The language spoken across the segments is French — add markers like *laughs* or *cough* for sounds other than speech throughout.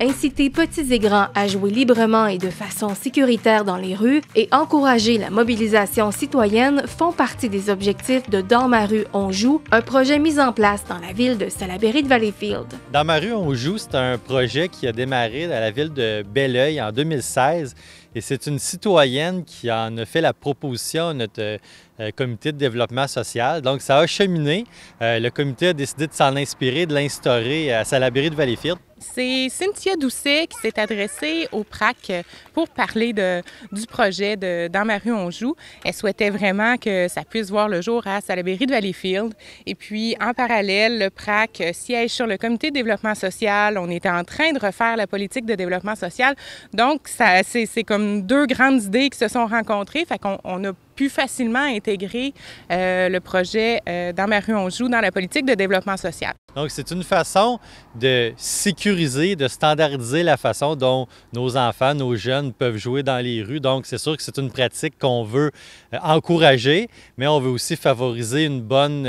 inciter petits et grands à jouer librement et de façon sécuritaire dans les rues et encourager la mobilisation citoyenne font partie des objectifs de Dans ma rue, on joue, un projet mis en place dans la ville de Salaberry de Valleyfield. Dans ma rue, on joue, c'est un projet qui a démarré dans la ville de Belleuil en 2016 et c'est une citoyenne qui en a fait la proposition à notre euh, euh, comité de développement social. Donc, ça a cheminé. Euh, le comité a décidé de s'en inspirer, de l'instaurer à Salaberry de Valleyfield. C'est Cynthia Doucet qui s'est adressée au PRAC pour parler de, du projet de Dans ma rue, on joue. Elle souhaitait vraiment que ça puisse voir le jour à Salaberry de Valleyfield. Et puis, en parallèle, le PRAC siège sur le comité de développement social. On était en train de refaire la politique de développement social. Donc, c'est comme deux grandes idées qui se sont rencontrées. Fait qu'on a plus facilement intégrer euh, le projet euh, Dans ma rue, on joue dans la politique de développement social. Donc, c'est une façon de sécuriser, de standardiser la façon dont nos enfants, nos jeunes peuvent jouer dans les rues. Donc, c'est sûr que c'est une pratique qu'on veut euh, encourager, mais on veut aussi favoriser une bonne,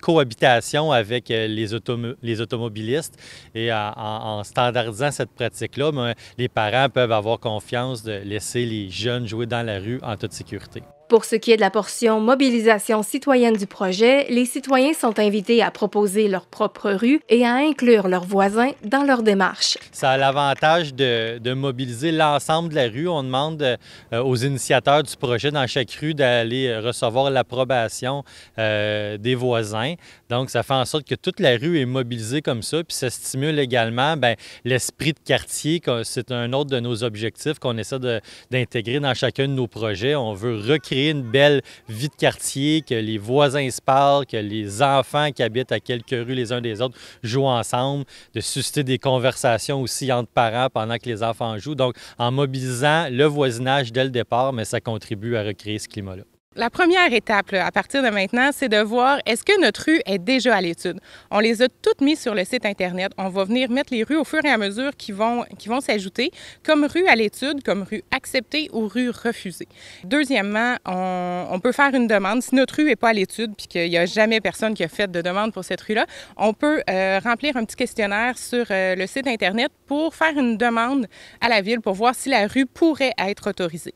cohabitation avec les, automobilistes. Et en, en standardisant cette pratique-là, ben, les parents peuvent avoir confiance de laisser les jeunes jouer dans la rue en toute sécurité. Pour ce qui est de la portion mobilisation citoyenne du projet, les citoyens sont invités à proposer leur propre rue et à inclure leurs voisins dans leur démarche. Ça a l'avantage de, mobiliser l'ensemble de la rue. On demande euh, aux initiateurs du projet dans chaque rue d'aller euh, recevoir l'approbation euh, des voisins. Donc, ça fait en sorte que toute la rue est mobilisée comme ça, puis ça stimule également ben, l'esprit de quartier. C'est un autre de nos objectifs qu'on essaie d'intégrer dans chacun de nos projets. On veut recréer une belle vie de quartier, que les voisins se parlent, que les enfants qui habitent à quelques rues les uns des autres jouent ensemble, de susciter des conversations aussi entre parents pendant que les enfants jouent. Donc, en mobilisant le voisinage dès le départ, mais ça contribue à recréer ce climat-là. La première étape à partir de maintenant, c'est de voir est-ce que notre rue est déjà à l'étude. On les a toutes mises sur le site Internet. On va venir mettre les rues au fur et à mesure qui vont, qui vont s'ajouter comme rue à l'étude, comme rue acceptée ou rue refusée. Deuxièmement, on, peut faire une demande. Si notre rue n'est pas à l'étude puis qu'il n'y a jamais personne qui a fait de demande pour cette rue-là, on peut euh, remplir un petit questionnaire sur euh, le site Internet pour faire une demande à la ville pour voir si la rue pourrait être autorisée.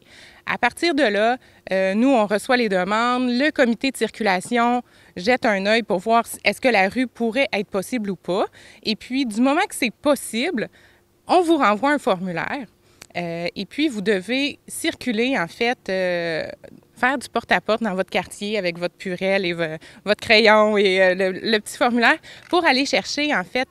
À partir de là, euh, nous, on reçoit les demandes, le comité de circulation jette un œil pour voir est-ce que la rue pourrait être possible ou pas. Et puis, du moment que c'est possible, on vous renvoie un formulaire. Euh, et puis, vous devez circuler, en fait, euh, faire du porte-à-porte dans votre quartier avec votre purelle et votre crayon et euh, le, le, petit formulaire pour aller chercher, en fait,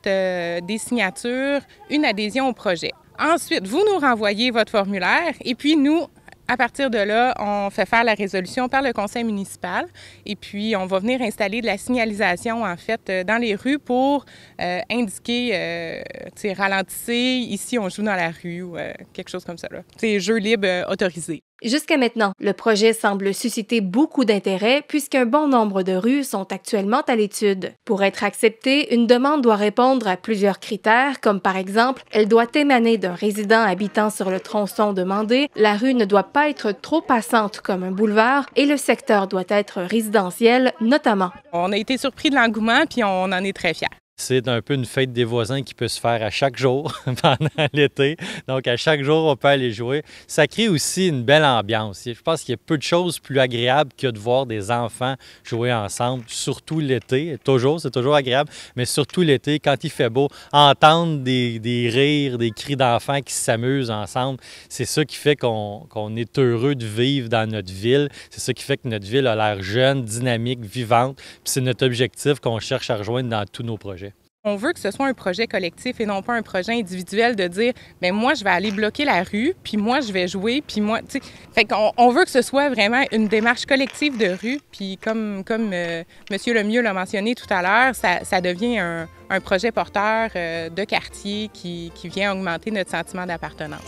des signatures, une adhésion au projet. Ensuite, vous nous renvoyez votre formulaire et puis nous, à partir de là, on fait faire la résolution par le conseil municipal et puis on va venir installer de la signalisation en fait euh, dans les rues pour indiquer euh, indiquer, euh, ralentissez, ici on joue dans la rue ou euh, quelque chose comme ça. C'est jeu libre autorisé. Jusqu'à maintenant, le projet semble susciter beaucoup d'intérêt puisqu'un bon nombre de rues sont actuellement à l'étude. Pour être acceptée, une demande doit répondre à plusieurs critères, comme par exemple, elle doit émaner d'un résident habitant sur le tronçon demandé, la rue ne doit pas être trop passante comme un boulevard et le secteur doit être résidentiel notamment. On a été surpris de l'engouement puis on en est très fiers c'est un peu une fête des voisins qui peut se faire à chaque jour *laughs* pendant l'été. Donc, à chaque jour, on peut aller jouer. Ça crée aussi une belle ambiance. Je pense qu'il y a peu de choses plus agréables que de voir des enfants jouer ensemble, surtout l'été. Toujours, c'est toujours agréable, mais surtout l'été, quand il fait beau, entendre des, rires, des cris d'enfants qui s'amusent ensemble, c'est ça qui fait qu'on est heureux de vivre dans notre ville. C'est ça qui fait que notre ville a l'air jeune, dynamique, vivante. C'est notre objectif qu'on cherche à rejoindre dans tous nos projets. On veut que ce soit un projet collectif et non pas un projet individuel de dire mais ben, moi je vais aller bloquer la rue, puis moi je vais jouer, puis moi fait qu'on on veut que ce soit vraiment une démarche collective de rue, puis comme comme euh, monsieur Lemieux l'a mentionné tout à l'heure, ça, devient un, projet porteur euh, de quartier qui, qui vient augmenter notre sentiment d'appartenance.